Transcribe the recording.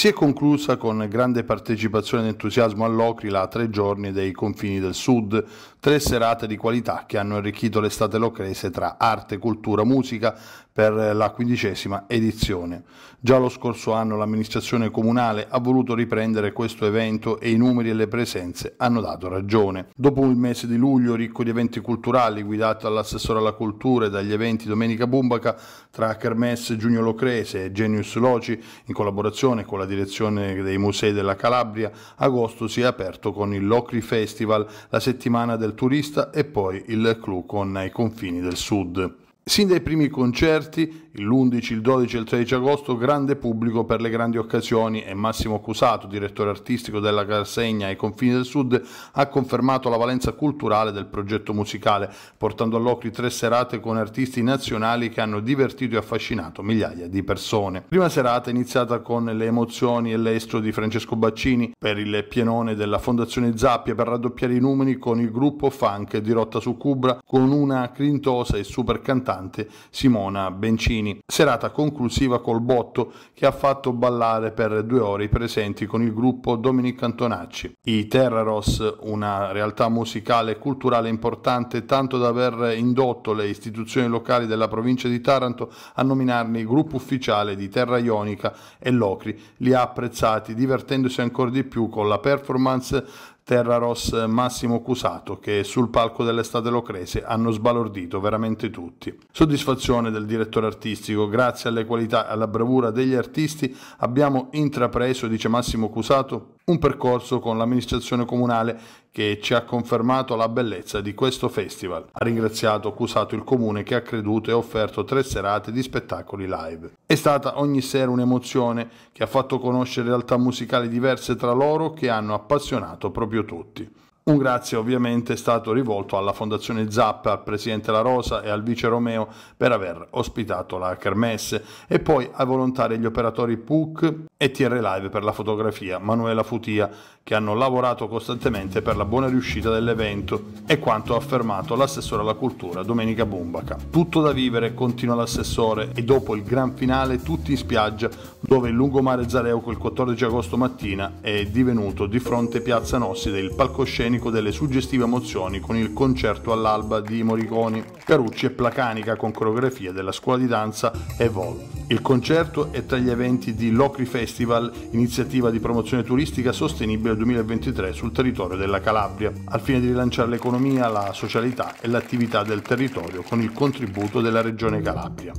Si è conclusa con grande partecipazione ed entusiasmo all'Ocrila a tre giorni dei confini del Sud, tre serate di qualità che hanno arricchito l'estate locrese tra arte, cultura, musica, per la quindicesima edizione. Già lo scorso anno l'amministrazione comunale ha voluto riprendere questo evento e i numeri e le presenze hanno dato ragione. Dopo un mese di luglio ricco di eventi culturali guidato dall'assessore alla cultura e dagli eventi Domenica Bumbaca tra Kermesse Giugno Locrese e Genius Loci in collaborazione con la direzione dei musei della Calabria, agosto si è aperto con il Locri Festival, la settimana del turista e poi il clou con i confini del sud. Sin dai primi concerti, l'11, il 12 e il 13 agosto, grande pubblico per le grandi occasioni e Massimo Cusato, direttore artistico della Carsegna ai confini del Sud, ha confermato la valenza culturale del progetto musicale, portando all'Ocri tre serate con artisti nazionali che hanno divertito e affascinato migliaia di persone. Prima serata iniziata con le emozioni e l'estro di Francesco Baccini per il pienone della Fondazione Zappia per raddoppiare i numeri con il gruppo funk di Rotta su Cubra con una crintosa e super cantante cantante Simona Bencini. Serata conclusiva col botto che ha fatto ballare per due ore i presenti con il gruppo Dominic Antonacci. I Terraros, una realtà musicale e culturale importante tanto da aver indotto le istituzioni locali della provincia di Taranto a nominarne il gruppo ufficiale di Terra Ionica e Locri, li ha apprezzati divertendosi ancora di più con la performance Terra Terraros Massimo Cusato che sul palco dell'estate locrese hanno sbalordito veramente tutti. Soddisfazione del direttore artistico, grazie alle qualità e alla bravura degli artisti abbiamo intrapreso, dice Massimo Cusato, un percorso con l'amministrazione comunale che ci ha confermato la bellezza di questo festival. Ha ringraziato accusato il comune che ha creduto e offerto tre serate di spettacoli live. È stata ogni sera un'emozione che ha fatto conoscere realtà musicali diverse tra loro che hanno appassionato proprio tutti. Un grazie ovviamente è stato rivolto alla Fondazione Zappa, al Presidente La Rosa e al Vice Romeo per aver ospitato la Kermesse e poi ai volontari e gli operatori PUC e TR Live per la fotografia, Manuela Futia, che hanno lavorato costantemente per la buona riuscita dell'evento e quanto ha affermato l'assessore alla cultura Domenica Bumbaca. Tutto da vivere, continua l'assessore, e dopo il gran finale tutti in spiaggia dove il lungomare Zareuco il 14 agosto mattina è divenuto di fronte Piazza Nossi del palcoscenico palcoscenico delle suggestive emozioni con il concerto all'alba di Moriconi, Carucci e Placanica con coreografia della scuola di danza Evolve. Il concerto è tra gli eventi di Locri Festival, iniziativa di promozione turistica sostenibile 2023 sul territorio della Calabria, al fine di rilanciare l'economia, la socialità e l'attività del territorio con il contributo della Regione Calabria.